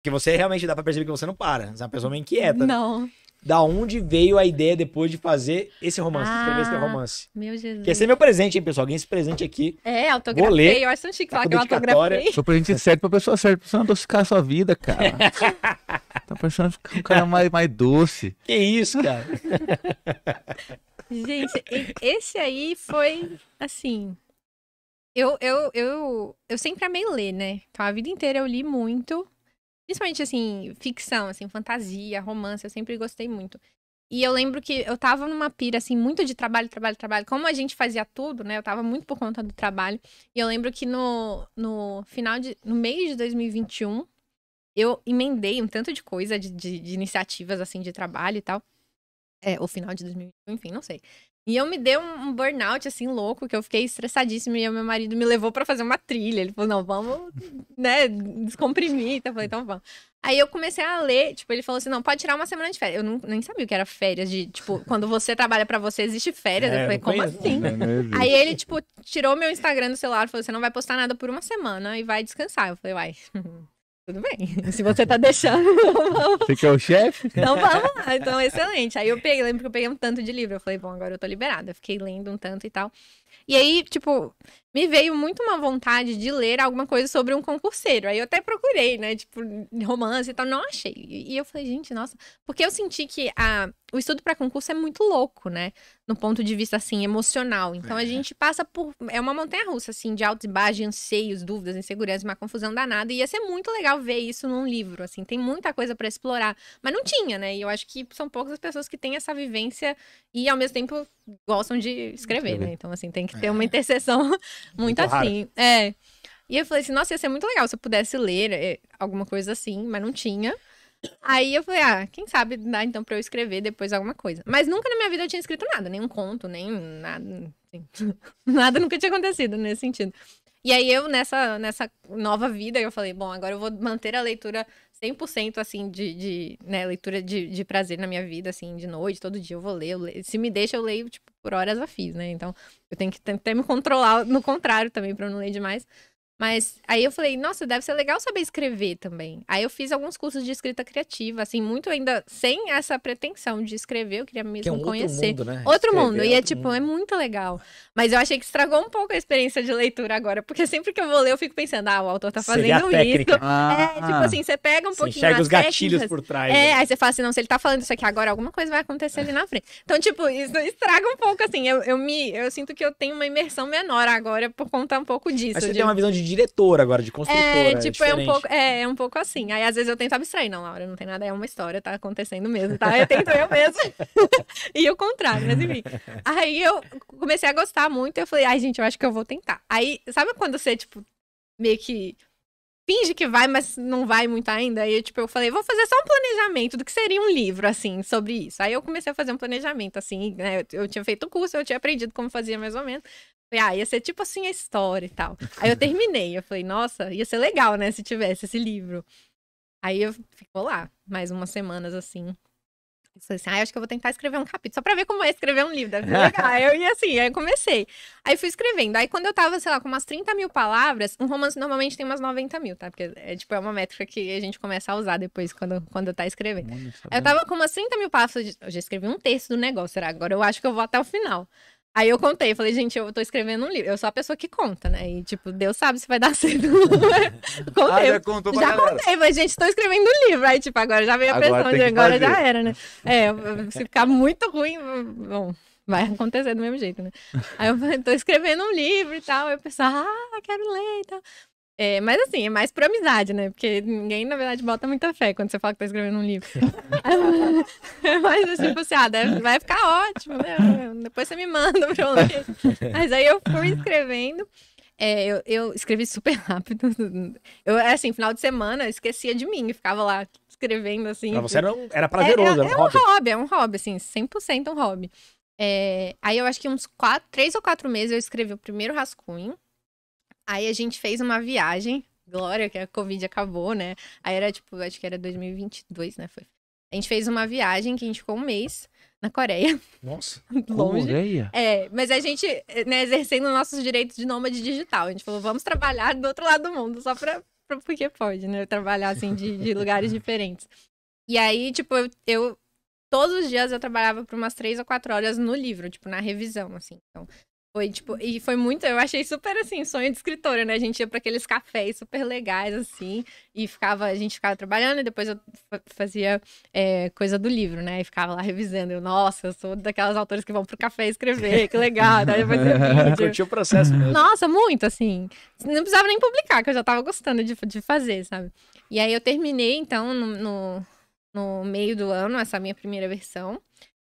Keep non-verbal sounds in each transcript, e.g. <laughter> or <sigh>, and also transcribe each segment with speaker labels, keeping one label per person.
Speaker 1: Porque você realmente dá pra perceber que você não para. Você é uma pessoa meio inquieta. Né? Não. Da onde veio a ideia depois de fazer esse romance, ah, escrever esse romance?
Speaker 2: Meu Jesus. Que esse
Speaker 1: é meu presente, hein, pessoal? Alguém esse presente aqui.
Speaker 2: É, autografei. Vou ler. Eu acho tão chique tá falar que eu autografei. Seu
Speaker 1: presente certo pra pessoa certa, pra você não adocicar a sua vida, cara. <laughs> tá pensando ficar um cara mais, mais doce.
Speaker 2: Que isso, cara. Gente, esse aí foi assim. Eu, eu, eu, eu sempre amei ler, né? Então a vida inteira eu li muito. Principalmente, assim, ficção, assim, fantasia, romance, eu sempre gostei muito. E eu lembro que eu tava numa pira, assim, muito de trabalho, trabalho, trabalho. Como a gente fazia tudo, né? Eu tava muito por conta do trabalho. E eu lembro que no, no final de. no mês de 2021, eu emendei um tanto de coisa, de, de, de iniciativas, assim, de trabalho e tal. É, o final de 2021, enfim, não sei. E eu me dei um, um burnout, assim, louco, que eu fiquei estressadíssima. E meu marido me levou para fazer uma trilha. Ele falou, não, vamos, né, descomprimir. Então, eu falei, então vamos. Aí eu comecei a ler, tipo, ele falou assim, não, pode tirar uma semana de férias. Eu não, nem sabia o que era férias, de, tipo, quando você trabalha para você, existe férias. É, eu falei, como assim? Né? Aí ele, tipo, tirou meu Instagram do celular, falou, você não vai postar nada por uma semana e vai descansar. Eu falei, uai tudo bem. <laughs> Se você tá deixando, <laughs> então vamos. Você que é o chefe? Então vamos lá. Então, excelente. Aí eu peguei, lembro que eu peguei um tanto de livro. Eu falei, bom, agora eu tô liberada. Eu fiquei lendo um tanto e tal. E aí, tipo, me veio muito uma vontade de ler alguma coisa sobre um concurseiro. Aí eu até procurei, né? Tipo, romance e tal, não achei. E eu falei, gente, nossa. Porque eu senti que a, o estudo para concurso é muito louco, né? No ponto de vista, assim, emocional. Então é. a gente passa por. É uma montanha russa, assim, de altos e baixos, de anseios, dúvidas, inseguranças, uma confusão danada. E ia ser muito legal ver isso num livro, assim. Tem muita coisa para explorar. Mas não tinha, né? E eu acho que são poucas as pessoas que têm essa vivência e, ao mesmo tempo, gostam de escrever, né? Então, assim, tem que ter é. uma interseção <laughs> muito, muito assim. É. E eu falei assim, nossa, ia ser muito legal se eu pudesse ler eh, alguma coisa assim, mas não tinha. Aí eu falei, ah, quem sabe dá então pra eu escrever depois alguma coisa. Mas nunca na minha vida eu tinha escrito nada, nem um conto, nem nada. Assim, <laughs> nada nunca tinha acontecido nesse sentido. E aí eu, nessa, nessa nova vida, eu falei, bom, agora eu vou manter a leitura 100% assim de, de né, leitura de, de, prazer na minha vida, assim, de noite, todo dia eu vou ler. Eu leio. Se me deixa, eu leio, tipo, por horas a fiz, né? Então, eu tenho que até me controlar no contrário também, pra eu não ler demais. Mas aí eu falei, nossa, deve ser legal saber escrever também. Aí eu fiz alguns cursos de escrita criativa, assim, muito ainda sem essa pretensão de escrever, eu queria mesmo que é um conhecer. Outro mundo, né? Outro escrever mundo. É e é tipo, mundo. é muito legal. Mas eu achei que estragou um pouco a experiência de leitura agora, porque <laughs> sempre que eu vou ler, eu fico pensando, ah, o autor tá fazendo isso. Ah, <laughs> é, tipo assim, você pega um você pouquinho. Enxerga os gatilhos por trás. É, né? aí você fala assim, não, se ele tá falando isso aqui agora, alguma coisa vai acontecer ali na frente. Então, tipo, isso estraga um pouco, assim. Eu, eu me eu sinto que eu tenho uma imersão menor agora por contar um pouco disso. Mas você de... tem uma visão
Speaker 1: de diretora agora, de construtora. É, é tipo, é, é, um pouco,
Speaker 2: é, é um pouco assim. Aí às vezes eu tento abstrair, não, Laura, não tem nada, é uma história, tá acontecendo mesmo, tá? Eu tento eu mesmo. <laughs> e o contrário, mas enfim. Aí eu comecei a gostar muito, eu falei, ai, gente, eu acho que eu vou tentar. Aí, sabe quando você, tipo, meio que finge que vai, mas não vai muito ainda. E tipo, eu falei, vou fazer só um planejamento do que seria um livro, assim, sobre isso. Aí eu comecei a fazer um planejamento, assim, né? Eu, eu tinha feito o um curso, eu tinha aprendido como fazia mais ou menos. Falei, ah, ia ser tipo assim a história e tal. Aí eu terminei, eu falei, nossa, ia ser legal, né, se tivesse esse livro. Aí eu ficou lá, mais umas semanas assim, eu falei assim, ah, acho que eu vou tentar escrever um capítulo, só pra ver como é escrever um livro, deve <laughs> legal. eu ia assim, aí comecei. Aí fui escrevendo. Aí quando eu tava, sei lá, com umas 30 mil palavras, um romance normalmente tem umas 90 mil, tá? Porque é tipo, é uma métrica que a gente começa a usar depois quando, quando tá escrevendo. Mano, eu tava né? com umas 30 mil palavras, eu já escrevi um terço do negócio, será? Agora eu acho que eu vou até o final. Aí eu contei, falei, gente, eu tô escrevendo um livro. Eu sou a pessoa que conta, né? E, tipo, Deus sabe se vai dar <laughs> certo. Né? <laughs> contei. Ah, já contou pra já contei, falei, gente, tô escrevendo um livro. Aí, tipo, agora já veio a pressão de né? agora já era, né? É, se ficar muito ruim, bom, vai acontecer do mesmo jeito, né? Aí eu falei, tô escrevendo um livro e tal. Aí eu pensava, ah, quero ler e tal. É, mas assim, é mais por amizade, né? Porque ninguém, na verdade, bota muita fé quando você fala que tá escrevendo um livro. é mais você assim, ah, deve, vai ficar ótimo, né? Depois você me manda pra eu ler. Mas aí eu fui escrevendo. É, eu, eu, escrevi super rápido. Eu, assim, final de semana, eu esquecia de mim. Eu ficava lá escrevendo, assim. Pra você era, era é, prazeroso, era, era, um, é hobby. hobby. É um hobby, assim, 100% um hobby. É, aí eu acho que uns quatro, três ou quatro meses eu escrevi o primeiro rascunho. Aí a gente fez uma viagem, Glória, que a Covid acabou, né? Aí era tipo, acho que era 2022, né? Foi. A gente fez uma viagem que a gente ficou um mês na Coreia.
Speaker 1: Nossa, <laughs> longe. Coreia?
Speaker 2: É, mas a gente, né, exercendo nossos direitos de nômade digital. A gente falou, vamos trabalhar do outro lado do mundo, só pra, pra porque pode, né? Trabalhar, assim, de, de lugares <laughs> diferentes. E aí, tipo, eu, eu, Todos os dias eu trabalhava por umas três ou quatro horas no livro, tipo, na revisão, assim. Então, foi, tipo, e foi muito, eu achei super assim, sonho de escritora, né? A gente ia para aqueles cafés super legais, assim, e ficava, a gente ficava trabalhando e depois eu fazia é, coisa do livro, né? E ficava lá revisando. Eu, nossa, eu sou daquelas autores que vão pro café escrever, que legal, né? daí <laughs> vídeo. Curtiu
Speaker 1: o processo mesmo. Nossa,
Speaker 2: muito, assim. Não precisava nem publicar, que eu já tava gostando de, de fazer, sabe? E aí eu terminei, então, no, no, no meio do ano, essa minha primeira versão.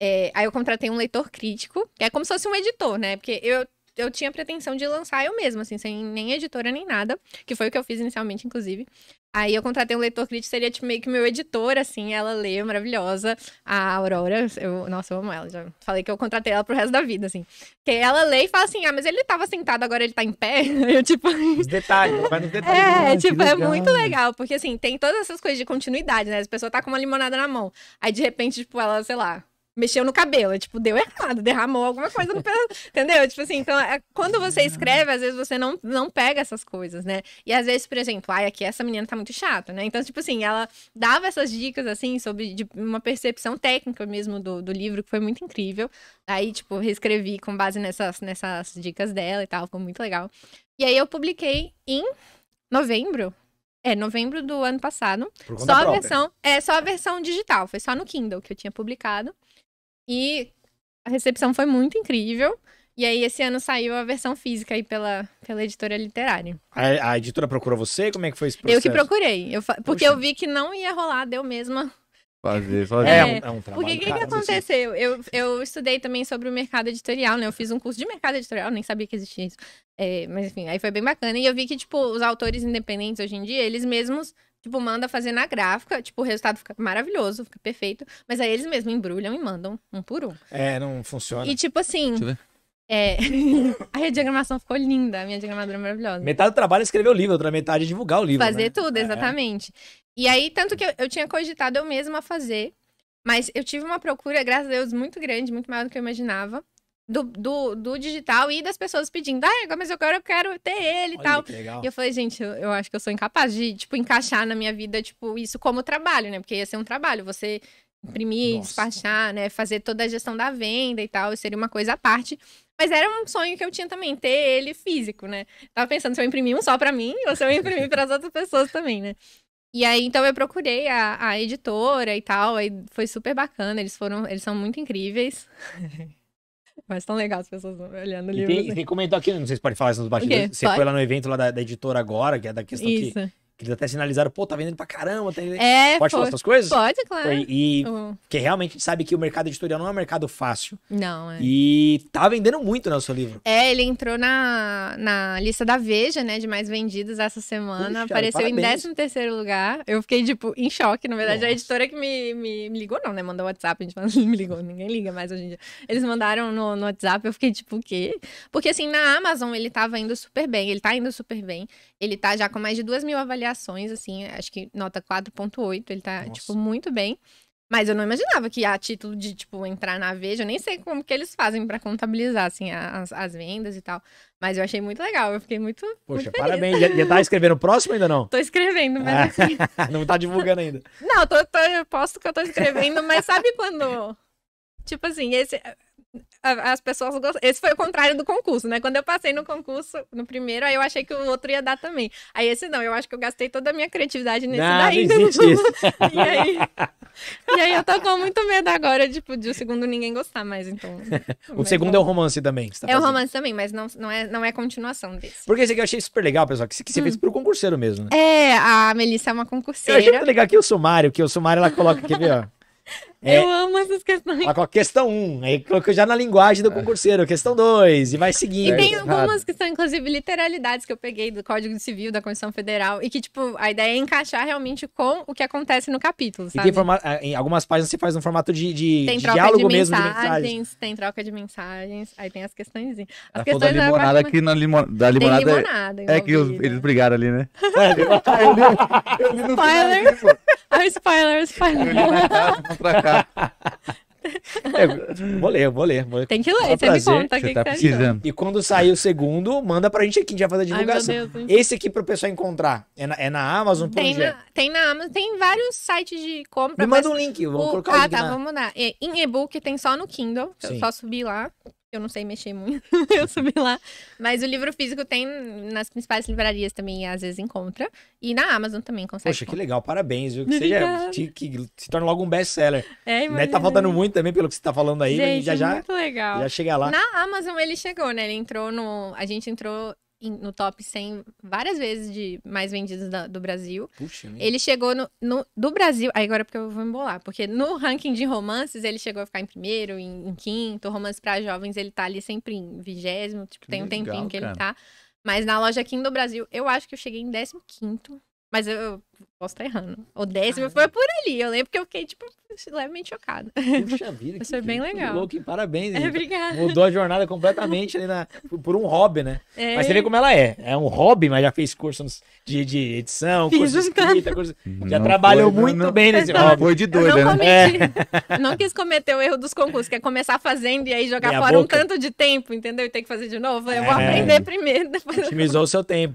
Speaker 2: É, aí eu contratei um leitor crítico, que é como se fosse um editor, né? Porque eu, eu tinha pretensão de lançar eu mesma, assim, sem nem editora nem nada, que foi o que eu fiz inicialmente, inclusive. Aí eu contratei um leitor crítico, seria tipo, meio que meu editor, assim, ela lê, maravilhosa. A Aurora, eu, nossa, eu amo ela, já falei que eu contratei ela pro resto da vida, assim. Que ela lê e fala assim, ah, mas ele tava sentado, agora ele tá em pé. <laughs>
Speaker 1: eu, tipo... Os detalhes, vai nos detalhes. É, né? tipo, é muito legal,
Speaker 2: porque assim, tem todas essas coisas de continuidade, né? As pessoas tá com uma limonada na mão. Aí, de repente, tipo, ela, sei lá, mexeu no cabelo, é, tipo, deu errado, derramou alguma coisa no pelo, entendeu? Tipo assim, então, é, quando você hum. escreve, às vezes você não, não pega essas coisas, né? E às vezes, por exemplo, ai, aqui essa menina tá muito chata, né? Então, tipo assim, ela dava essas dicas, assim, sobre de, uma percepção técnica mesmo do, do livro, que foi muito incrível. Aí, tipo, reescrevi com base nessas, nessas dicas dela e tal, ficou muito legal. E aí eu publiquei em novembro, é, novembro do ano passado. Só a versão, é só a versão digital, foi só no Kindle que eu tinha publicado. E a recepção foi muito incrível. E aí, esse ano saiu a versão física aí pela, pela editora literária.
Speaker 1: A, a editora procurou você? Como é que foi esse processo? Eu que
Speaker 2: procurei. Eu fa... Porque eu vi que não ia rolar, deu mesmo. Fazer, é, fazer. É, é, um, é um trabalho. Porque o que, que aconteceu? Eu, eu estudei também sobre o mercado editorial, né? Eu fiz um curso de mercado editorial, nem sabia que existia isso. É, mas enfim, aí foi bem bacana. E eu vi que, tipo, os autores independentes hoje em dia, eles mesmos Tipo, manda fazer na gráfica, tipo, o resultado fica maravilhoso, fica perfeito. Mas aí eles mesmo embrulham e mandam um por um.
Speaker 1: É, não funciona. E
Speaker 2: tipo assim. Deixa eu ver. É, <laughs> a diagramação ficou linda, a minha diagramadora é maravilhosa.
Speaker 1: Metade do trabalho é escrever o livro, outra metade é divulgar o livro. Né? Fazer né? tudo, é. exatamente.
Speaker 2: É. E aí, tanto que eu, eu tinha cogitado eu mesma fazer, mas eu tive uma procura, graças a Deus, muito grande, muito maior do que eu imaginava do, do, do, digital e das pessoas pedindo, ah, mas quero, eu quero ter ele e tal. E eu falei, gente, eu, eu, acho que eu sou incapaz de, tipo, encaixar na minha vida, tipo, isso como trabalho, né? Porque ia ser um trabalho, você imprimir, Nossa. despachar, né? Fazer toda a gestão da venda e tal, seria uma coisa à parte. Mas era um sonho que eu tinha também, ter ele físico, né? Tava pensando se eu imprimir um só para mim ou se eu imprimir para as outras pessoas também, né? E aí, então, eu procurei a, a editora e tal, aí foi super bacana, eles foram, eles são muito incríveis. <laughs> Mas tão legal as pessoas olhando o livro. E tem, assim. tem
Speaker 1: comentou aqui, não sei se pode falar nos bastidores. Você Pode? foi lá no evento lá da, da editora agora, que é da questão Isso. que que eles até sinalizaram, pô, tá vendendo pra
Speaker 2: caramba. Tá... É, pode, pode falar essas coisas? Pode, claro. E, e uhum.
Speaker 1: Porque realmente a gente sabe que o mercado editorial não é um mercado fácil. Não, é. E tá vendendo muito né, o seu livro.
Speaker 2: É, ele entrou na, na lista da Veja, né, de mais vendidos essa semana. Puxa, Apareceu parabéns. em 13 lugar. Eu fiquei, tipo, em choque. Na verdade, Nossa. a editora que me, me, me, ligou, não, né? Mandou WhatsApp, a gente falou, <laughs> me ligou, ninguém liga mais hoje em dia. Eles mandaram no, no WhatsApp, eu fiquei, tipo, o quê? Porque, assim, na Amazon ele tava indo super bem, ele tá indo super bem. Ele tá já com mais de duas mil avaliações avaliações, assim, acho que nota 4.8, ele tá, tipo, Nossa. tipo, muito bem. Mas eu não imaginava que a título de, tipo, entrar na Veja, eu nem sei como que eles fazem para contabilizar, assim, as, as, vendas e tal. Mas eu achei muito legal, eu fiquei muito. Poxa, muito parabéns. Já, já
Speaker 1: tá escrevendo o próximo ainda não? Tô
Speaker 2: escrevendo, mas.
Speaker 1: É. Assim... <laughs> não tá divulgando ainda.
Speaker 2: Não, tô, tô, eu posto que eu tô escrevendo, mas sabe quando. Tipo assim, esse, as pessoas gostam. Esse foi o contrário do concurso, né? Quando eu passei no concurso, no primeiro, aí eu achei que o outro ia dar também. Aí esse não, eu acho que eu gastei toda a minha criatividade nesse não, daí. Não existe <laughs> isso. e, aí, e aí eu tô com muito medo agora, tipo, de o segundo ninguém gostar mais, então.
Speaker 1: <laughs> o segundo não... é o romance também. Tá é o
Speaker 2: romance também, mas não, não, é, não é continuação desse.
Speaker 1: Porque esse aqui eu achei super legal, pessoal, que, que você hum. fez pro concurseiro mesmo, né?
Speaker 2: É, a Melissa é uma concurseira. Eu achei muito legal aqui o
Speaker 1: sumário, que o sumário ela coloca, aqui ó. É, eu
Speaker 2: amo essas questões. A
Speaker 1: questão 1, um, aí colocou já na linguagem do é. concurseiro. Questão 2, e vai seguindo. E tem algumas
Speaker 2: que são, inclusive, literalidades que eu peguei do Código Civil, da Constituição Federal, e que, tipo, a ideia é encaixar realmente com o que acontece no capítulo, sabe? E forma...
Speaker 1: É, em algumas páginas se faz um formato de, de, tem de diálogo de mesmo de mensagens.
Speaker 2: Tem troca de mensagens, aí tem as questões. As tá questões da limonada aqui na
Speaker 1: limo... da limonada. limonada é, é que os... eles brigaram ali, né?
Speaker 2: <laughs> É, <laughs> eu Spoiler! Ah, <laughs> spoiler, spoiler. Vamos
Speaker 1: pra cá. <laughs>
Speaker 2: É, vou ler, vou ler. Vou... Tem que ler, é um você me conta. Você que tá que é. precisando.
Speaker 1: E quando sair o segundo, manda pra gente aqui, a gente vai fazer a divulgação. Ai, Deus, Esse aqui pro pessoal encontrar. É na, é na Amazon? Tem é? na,
Speaker 2: tem na Amazon, tem vários sites de compra. Me manda um link, vamos colocar o, o link. Ah, tá, na... vamos mandar. É, em e-book tem só no Kindle, Sim. eu só subi lá. Eu não sei mexer muito, <laughs> eu subi lá. Mas o livro físico tem nas principais livrarias também, às vezes encontra. E na Amazon também consegue. Poxa, que legal,
Speaker 1: parabéns, viu? Que, seja, que, se torne logo um best-seller.
Speaker 2: É, né? Tá faltando muito
Speaker 1: também pelo que você tá falando aí, né? Gente, já já. Muito legal. Já chega lá. Na
Speaker 2: Amazon ele chegou, né? Ele entrou no. A gente entrou no top 100 várias vezes de mais vendidos da, do Brasil. Puxa, ele chegou no, no, do Brasil. Aí agora é porque eu vou embolar, porque no ranking de romances ele chegou a ficar em primeiro, em, em quinto. Romance para jovens ele tá ali sempre em vigésimo, tipo, que tem um tempinho que cara. ele tá. Mas na loja aqui do Brasil, eu acho que eu cheguei em 15 mas eu, posso estar tá errando. O décimo ah, foi por ali. Eu lembro que eu fiquei, tipo, levemente chocada.
Speaker 1: Puxa <laughs> vida. Isso foi bem legal. Louco, parabéns. É, <laughs> obrigada. Mudou a jornada completamente ali na, por um hobby, né? É. Mas você vê como ela é. É um hobby, mas já fez curso de, de edição, cursos
Speaker 2: curso de escrita,
Speaker 1: Já não trabalhou foi, muito não, bem nesse não, hobby. Foi de doida, eu não né?
Speaker 2: é. <laughs> Não quis cometer o erro dos concursos, que é começar fazendo e aí jogar Minha fora boca. um tanto de tempo, entendeu? E ter que fazer de novo. Eu vou é. aprender primeiro. Depois
Speaker 1: Otimizou o seu tempo.